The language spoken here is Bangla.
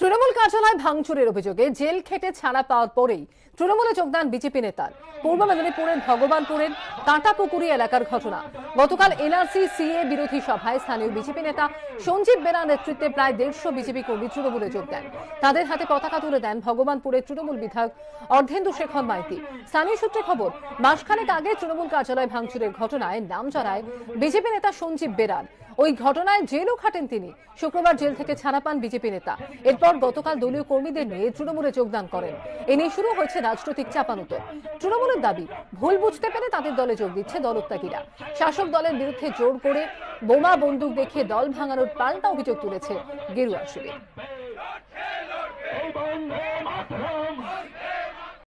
তৃণমূল কার্যালয় ভাঙচুরের অভিযোগে জেল খেটে ছাড়া পাওয়ার পরেই তৃণমূলে যোগদান বিজেপি নেতার পূর্ব মেদিনীপুরের ভগবানপুরের কাঁটাপুকুরি এলাকার ঘটনা গতকাল এনআরসি সিএ বিরোধী সভায় স্থানীয় বিজেপি নেতা সঞ্জীব বেরা নেতৃত্বে প্রায় দেড়শো বিজেপি কর্মী তৃণমূলে যোগ দেন তাদের হাতে পতাকা তুলে দেন ভগবানপুরের তৃণমূল বিধায়ক অর্ধেন্দু শেখর মাইতি স্থানীয় সূত্রে খবর মাসখানেক আগে তৃণমূল কার্যালয় ভাঙচুরের ঘটনায় নাম জড়ায় বিজেপি নেতা সঞ্জীব বেরান ওই ঘটনায় জেলও খাটেন তিনি শুক্রবার জেল থেকে ছাড়া পান বিজেপি নেতা এরপর এরপর গতকাল দলীয় কর্মীদের নিয়ে তৃণমূলে যোগদান করেন এ নিয়ে শুরু হয়েছে রাজনৈতিক চাপানুতর তৃণমূলের দাবি ভুল বুঝতে পেরে তাদের দলে যোগ দিচ্ছে দলত্যাগীরা শাসক দলের বিরুদ্ধে জোর করে বোমা বন্দুক দেখে দল ভাঙানোর পাল্টা অভিযোগ তুলেছে গেরুয়া শিবির